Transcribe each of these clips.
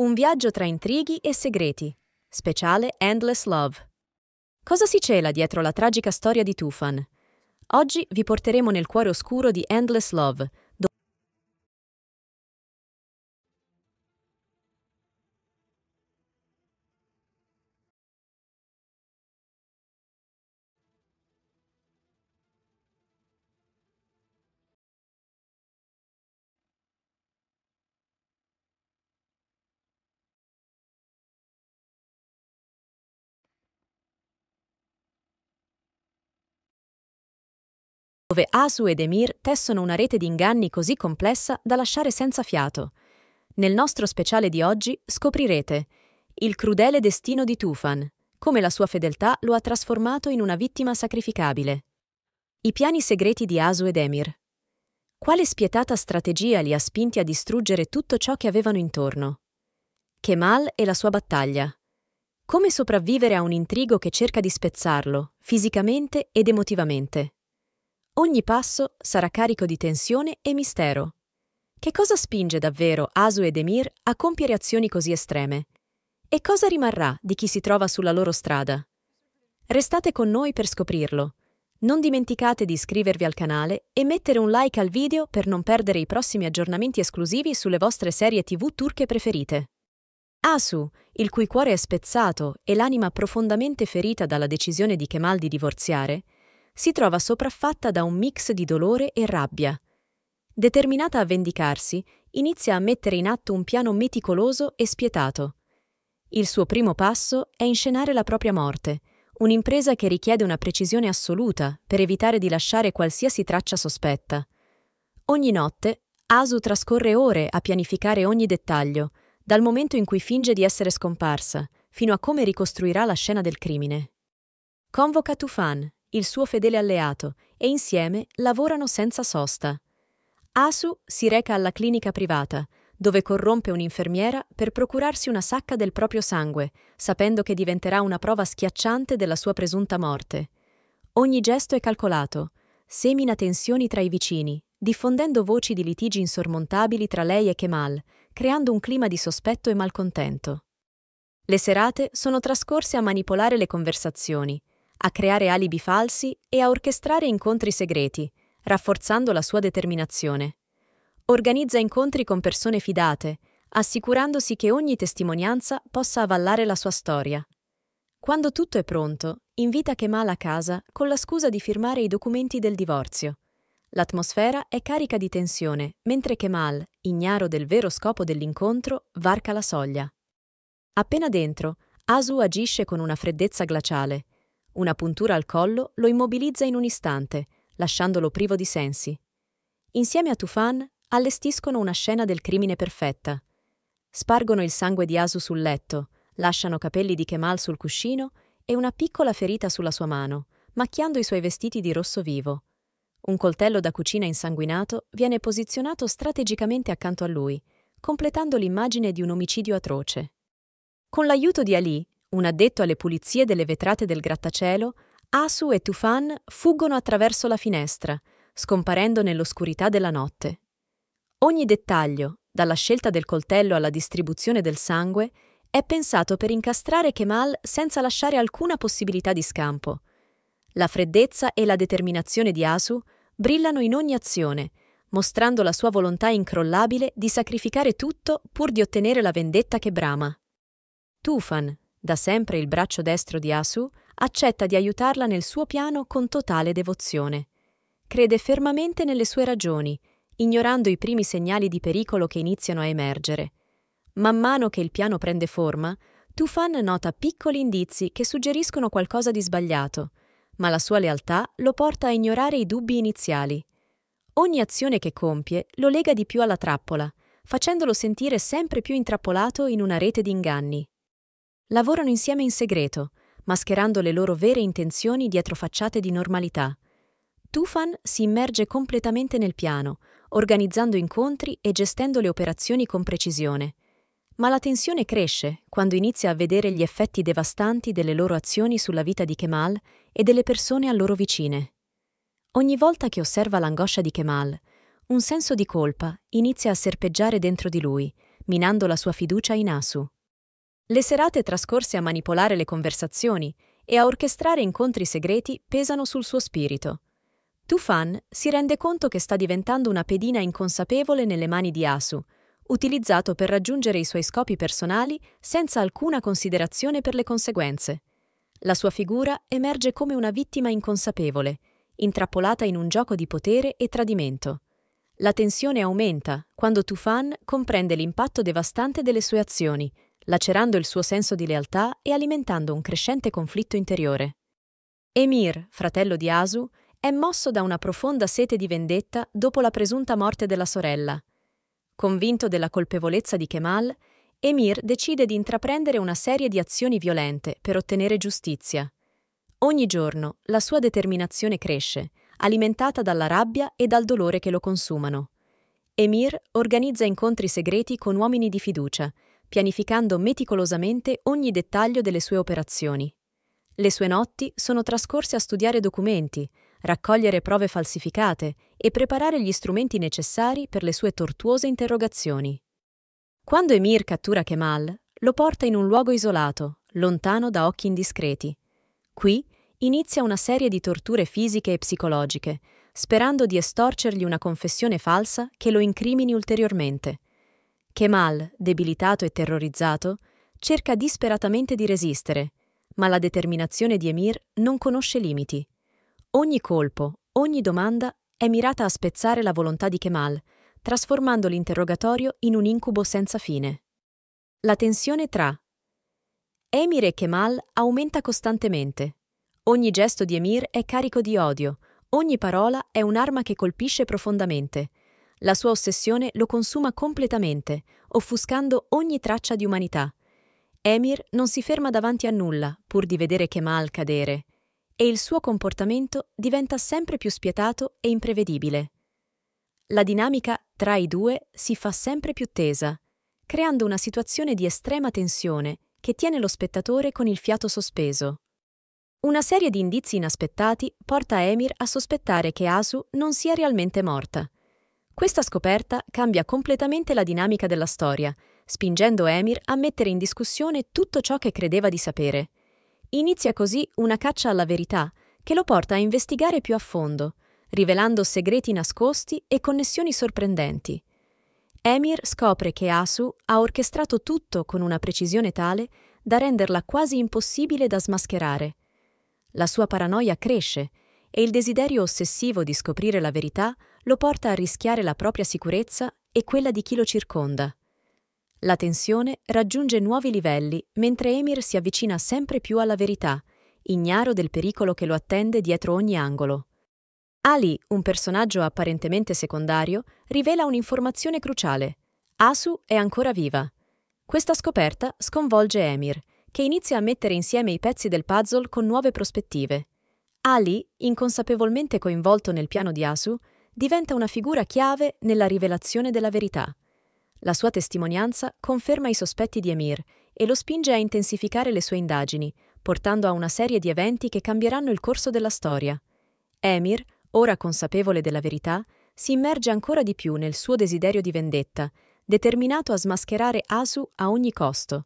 Un viaggio tra intrighi e segreti. Speciale Endless Love. Cosa si cela dietro la tragica storia di Tufan? Oggi vi porteremo nel cuore oscuro di Endless Love, dove Asu ed Emir tessono una rete di inganni così complessa da lasciare senza fiato. Nel nostro speciale di oggi scoprirete il crudele destino di Tufan, come la sua fedeltà lo ha trasformato in una vittima sacrificabile. I piani segreti di Asu ed Emir. Quale spietata strategia li ha spinti a distruggere tutto ciò che avevano intorno? Kemal e la sua battaglia. Come sopravvivere a un intrigo che cerca di spezzarlo, fisicamente ed emotivamente? Ogni passo sarà carico di tensione e mistero. Che cosa spinge davvero Asu ed Emir a compiere azioni così estreme? E cosa rimarrà di chi si trova sulla loro strada? Restate con noi per scoprirlo. Non dimenticate di iscrivervi al canale e mettere un like al video per non perdere i prossimi aggiornamenti esclusivi sulle vostre serie TV turche preferite. Asu, il cui cuore è spezzato e l'anima profondamente ferita dalla decisione di Kemal di divorziare, si trova sopraffatta da un mix di dolore e rabbia. Determinata a vendicarsi, inizia a mettere in atto un piano meticoloso e spietato. Il suo primo passo è inscenare la propria morte, un'impresa che richiede una precisione assoluta per evitare di lasciare qualsiasi traccia sospetta. Ogni notte, Asu trascorre ore a pianificare ogni dettaglio, dal momento in cui finge di essere scomparsa, fino a come ricostruirà la scena del crimine. Convoca Tufan, il suo fedele alleato, e insieme lavorano senza sosta. Asu si reca alla clinica privata, dove corrompe un'infermiera per procurarsi una sacca del proprio sangue, sapendo che diventerà una prova schiacciante della sua presunta morte. Ogni gesto è calcolato, semina tensioni tra i vicini, diffondendo voci di litigi insormontabili tra lei e Kemal, creando un clima di sospetto e malcontento. Le serate sono trascorse a manipolare le conversazioni, a creare alibi falsi e a orchestrare incontri segreti, rafforzando la sua determinazione. Organizza incontri con persone fidate, assicurandosi che ogni testimonianza possa avallare la sua storia. Quando tutto è pronto, invita Kemal a casa con la scusa di firmare i documenti del divorzio. L'atmosfera è carica di tensione, mentre Kemal, ignaro del vero scopo dell'incontro, varca la soglia. Appena dentro, Asu agisce con una freddezza glaciale, una puntura al collo lo immobilizza in un istante, lasciandolo privo di sensi. Insieme a Tufan allestiscono una scena del crimine perfetta. Spargono il sangue di Asu sul letto, lasciano capelli di Kemal sul cuscino e una piccola ferita sulla sua mano, macchiando i suoi vestiti di rosso vivo. Un coltello da cucina insanguinato viene posizionato strategicamente accanto a lui, completando l'immagine di un omicidio atroce. Con l'aiuto di Ali, un addetto alle pulizie delle vetrate del grattacielo, Asu e Tufan fuggono attraverso la finestra, scomparendo nell'oscurità della notte. Ogni dettaglio, dalla scelta del coltello alla distribuzione del sangue, è pensato per incastrare Kemal senza lasciare alcuna possibilità di scampo. La freddezza e la determinazione di Asu brillano in ogni azione, mostrando la sua volontà incrollabile di sacrificare tutto pur di ottenere la vendetta che brama. Tufan, da sempre il braccio destro di Asu, accetta di aiutarla nel suo piano con totale devozione. Crede fermamente nelle sue ragioni, ignorando i primi segnali di pericolo che iniziano a emergere. Man mano che il piano prende forma, Tufan nota piccoli indizi che suggeriscono qualcosa di sbagliato, ma la sua lealtà lo porta a ignorare i dubbi iniziali. Ogni azione che compie lo lega di più alla trappola, facendolo sentire sempre più intrappolato in una rete di inganni. Lavorano insieme in segreto, mascherando le loro vere intenzioni dietro facciate di normalità. Tufan si immerge completamente nel piano, organizzando incontri e gestendo le operazioni con precisione. Ma la tensione cresce quando inizia a vedere gli effetti devastanti delle loro azioni sulla vita di Kemal e delle persone a loro vicine. Ogni volta che osserva l'angoscia di Kemal, un senso di colpa inizia a serpeggiare dentro di lui, minando la sua fiducia in Asu. Le serate trascorse a manipolare le conversazioni e a orchestrare incontri segreti pesano sul suo spirito. Tufan si rende conto che sta diventando una pedina inconsapevole nelle mani di Asu, utilizzato per raggiungere i suoi scopi personali senza alcuna considerazione per le conseguenze. La sua figura emerge come una vittima inconsapevole, intrappolata in un gioco di potere e tradimento. La tensione aumenta quando Tufan comprende l'impatto devastante delle sue azioni lacerando il suo senso di lealtà e alimentando un crescente conflitto interiore. Emir, fratello di Asu, è mosso da una profonda sete di vendetta dopo la presunta morte della sorella. Convinto della colpevolezza di Kemal, Emir decide di intraprendere una serie di azioni violente per ottenere giustizia. Ogni giorno la sua determinazione cresce, alimentata dalla rabbia e dal dolore che lo consumano. Emir organizza incontri segreti con uomini di fiducia pianificando meticolosamente ogni dettaglio delle sue operazioni. Le sue notti sono trascorse a studiare documenti, raccogliere prove falsificate e preparare gli strumenti necessari per le sue tortuose interrogazioni. Quando Emir cattura Kemal, lo porta in un luogo isolato, lontano da occhi indiscreti. Qui inizia una serie di torture fisiche e psicologiche, sperando di estorcergli una confessione falsa che lo incrimini ulteriormente. Kemal, debilitato e terrorizzato, cerca disperatamente di resistere, ma la determinazione di Emir non conosce limiti. Ogni colpo, ogni domanda è mirata a spezzare la volontà di Kemal, trasformando l'interrogatorio in un incubo senza fine. La tensione tra Emir e Kemal aumenta costantemente. Ogni gesto di Emir è carico di odio, ogni parola è un'arma che colpisce profondamente, la sua ossessione lo consuma completamente, offuscando ogni traccia di umanità. Emir non si ferma davanti a nulla pur di vedere Kemal cadere, e il suo comportamento diventa sempre più spietato e imprevedibile. La dinamica tra i due si fa sempre più tesa, creando una situazione di estrema tensione che tiene lo spettatore con il fiato sospeso. Una serie di indizi inaspettati porta Emir a sospettare che Asu non sia realmente morta questa scoperta cambia completamente la dinamica della storia, spingendo Emir a mettere in discussione tutto ciò che credeva di sapere. Inizia così una caccia alla verità, che lo porta a investigare più a fondo, rivelando segreti nascosti e connessioni sorprendenti. Emir scopre che Asu ha orchestrato tutto con una precisione tale da renderla quasi impossibile da smascherare. La sua paranoia cresce e il desiderio ossessivo di scoprire la verità lo porta a rischiare la propria sicurezza e quella di chi lo circonda. La tensione raggiunge nuovi livelli mentre Emir si avvicina sempre più alla verità, ignaro del pericolo che lo attende dietro ogni angolo. Ali, un personaggio apparentemente secondario, rivela un'informazione cruciale. Asu è ancora viva. Questa scoperta sconvolge Emir, che inizia a mettere insieme i pezzi del puzzle con nuove prospettive. Ali, inconsapevolmente coinvolto nel piano di Asu, diventa una figura chiave nella rivelazione della verità. La sua testimonianza conferma i sospetti di Emir e lo spinge a intensificare le sue indagini, portando a una serie di eventi che cambieranno il corso della storia. Emir, ora consapevole della verità, si immerge ancora di più nel suo desiderio di vendetta, determinato a smascherare Asu a ogni costo.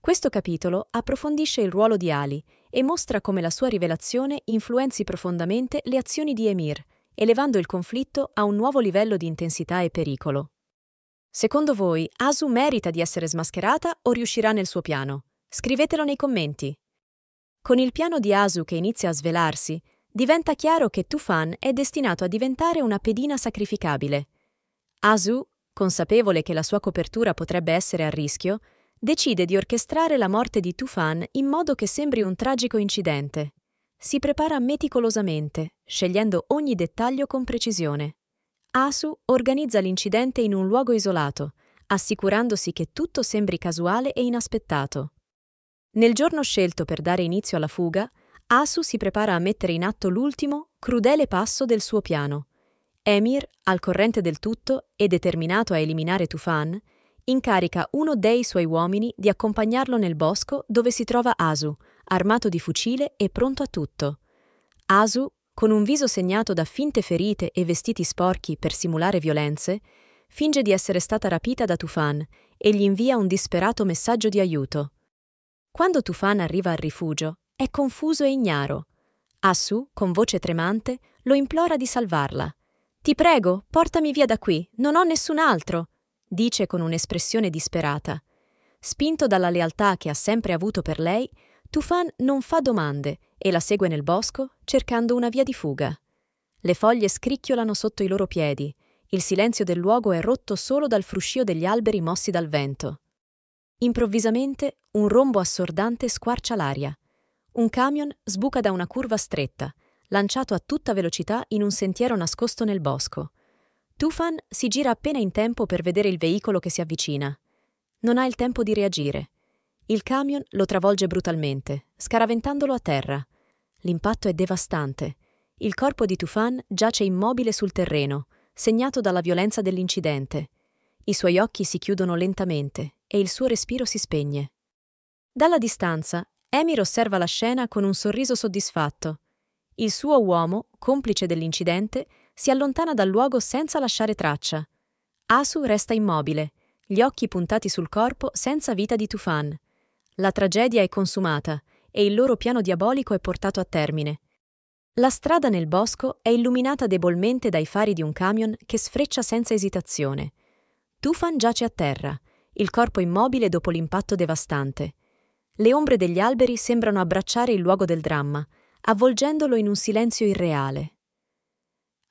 Questo capitolo approfondisce il ruolo di Ali e mostra come la sua rivelazione influenzi profondamente le azioni di Emir, elevando il conflitto a un nuovo livello di intensità e pericolo. Secondo voi, Asu merita di essere smascherata o riuscirà nel suo piano? Scrivetelo nei commenti. Con il piano di Asu che inizia a svelarsi, diventa chiaro che Tufan è destinato a diventare una pedina sacrificabile. Asu, consapevole che la sua copertura potrebbe essere a rischio, decide di orchestrare la morte di Tufan in modo che sembri un tragico incidente. Si prepara meticolosamente, scegliendo ogni dettaglio con precisione. Asu organizza l'incidente in un luogo isolato, assicurandosi che tutto sembri casuale e inaspettato. Nel giorno scelto per dare inizio alla fuga, Asu si prepara a mettere in atto l'ultimo, crudele passo del suo piano. Emir, al corrente del tutto e determinato a eliminare Tufan, incarica uno dei suoi uomini di accompagnarlo nel bosco dove si trova Asu, armato di fucile e pronto a tutto. Asu, con un viso segnato da finte ferite e vestiti sporchi per simulare violenze, finge di essere stata rapita da Tufan e gli invia un disperato messaggio di aiuto. Quando Tufan arriva al rifugio, è confuso e ignaro. Asu, con voce tremante, lo implora di salvarla. Ti prego, portami via da qui, non ho nessun altro, dice con un'espressione disperata. Spinto dalla lealtà che ha sempre avuto per lei, Tufan non fa domande e la segue nel bosco cercando una via di fuga. Le foglie scricchiolano sotto i loro piedi, il silenzio del luogo è rotto solo dal fruscio degli alberi mossi dal vento. Improvvisamente un rombo assordante squarcia l'aria. Un camion sbuca da una curva stretta, lanciato a tutta velocità in un sentiero nascosto nel bosco. Tufan si gira appena in tempo per vedere il veicolo che si avvicina. Non ha il tempo di reagire. Il camion lo travolge brutalmente, scaraventandolo a terra. L'impatto è devastante. Il corpo di Tufan giace immobile sul terreno, segnato dalla violenza dell'incidente. I suoi occhi si chiudono lentamente e il suo respiro si spegne. Dalla distanza, Emir osserva la scena con un sorriso soddisfatto. Il suo uomo, complice dell'incidente, si allontana dal luogo senza lasciare traccia. Asu resta immobile, gli occhi puntati sul corpo senza vita di Tufan. La tragedia è consumata e il loro piano diabolico è portato a termine. La strada nel bosco è illuminata debolmente dai fari di un camion che sfreccia senza esitazione. Tufan giace a terra, il corpo immobile dopo l'impatto devastante. Le ombre degli alberi sembrano abbracciare il luogo del dramma, avvolgendolo in un silenzio irreale.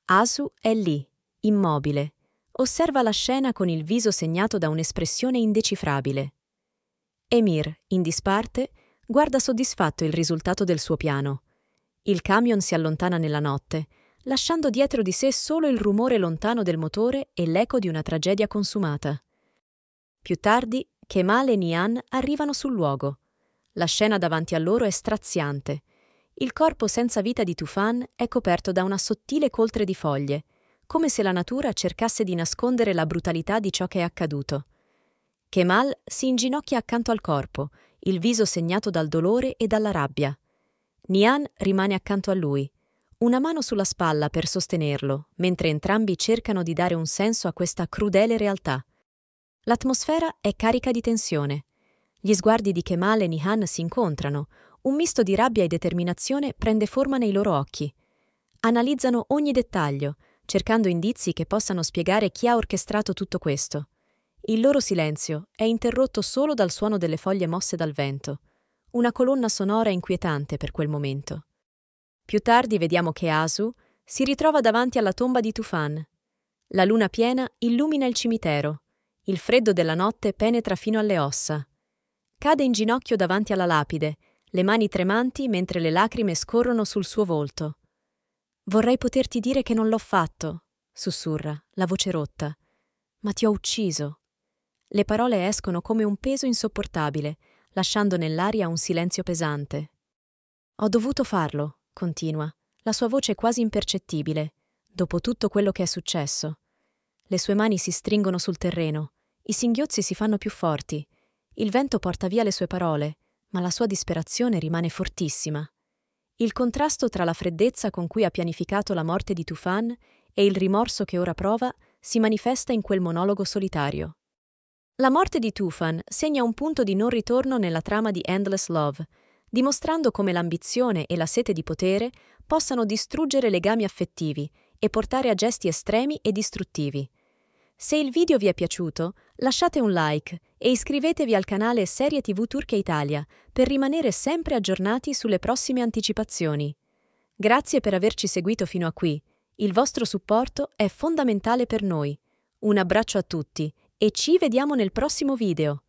Asu è lì, immobile, osserva la scena con il viso segnato da un'espressione indecifrabile. Emir, in disparte, guarda soddisfatto il risultato del suo piano. Il camion si allontana nella notte, lasciando dietro di sé solo il rumore lontano del motore e l'eco di una tragedia consumata. Più tardi, Kemal e Nian arrivano sul luogo. La scena davanti a loro è straziante. Il corpo senza vita di Tufan è coperto da una sottile coltre di foglie, come se la natura cercasse di nascondere la brutalità di ciò che è accaduto. Kemal si inginocchia accanto al corpo, il viso segnato dal dolore e dalla rabbia. Nian rimane accanto a lui, una mano sulla spalla per sostenerlo, mentre entrambi cercano di dare un senso a questa crudele realtà. L'atmosfera è carica di tensione. Gli sguardi di Kemal e Nihan si incontrano, un misto di rabbia e determinazione prende forma nei loro occhi. Analizzano ogni dettaglio, cercando indizi che possano spiegare chi ha orchestrato tutto questo. Il loro silenzio è interrotto solo dal suono delle foglie mosse dal vento, una colonna sonora inquietante per quel momento. Più tardi vediamo che Asu si ritrova davanti alla tomba di Tufan. La luna piena illumina il cimitero. Il freddo della notte penetra fino alle ossa. Cade in ginocchio davanti alla lapide, le mani tremanti mentre le lacrime scorrono sul suo volto. Vorrei poterti dire che non l'ho fatto, sussurra, la voce rotta, ma ti ho ucciso. Le parole escono come un peso insopportabile, lasciando nell'aria un silenzio pesante. Ho dovuto farlo, continua, la sua voce quasi impercettibile, dopo tutto quello che è successo. Le sue mani si stringono sul terreno, i singhiozzi si fanno più forti, il vento porta via le sue parole, ma la sua disperazione rimane fortissima. Il contrasto tra la freddezza con cui ha pianificato la morte di Tufan e il rimorso che ora prova si manifesta in quel monologo solitario. La morte di Tufan segna un punto di non ritorno nella trama di Endless Love, dimostrando come l'ambizione e la sete di potere possano distruggere legami affettivi e portare a gesti estremi e distruttivi. Se il video vi è piaciuto, lasciate un like e iscrivetevi al canale Serie TV Turca Italia per rimanere sempre aggiornati sulle prossime anticipazioni. Grazie per averci seguito fino a qui. Il vostro supporto è fondamentale per noi. Un abbraccio a tutti e ci vediamo nel prossimo video.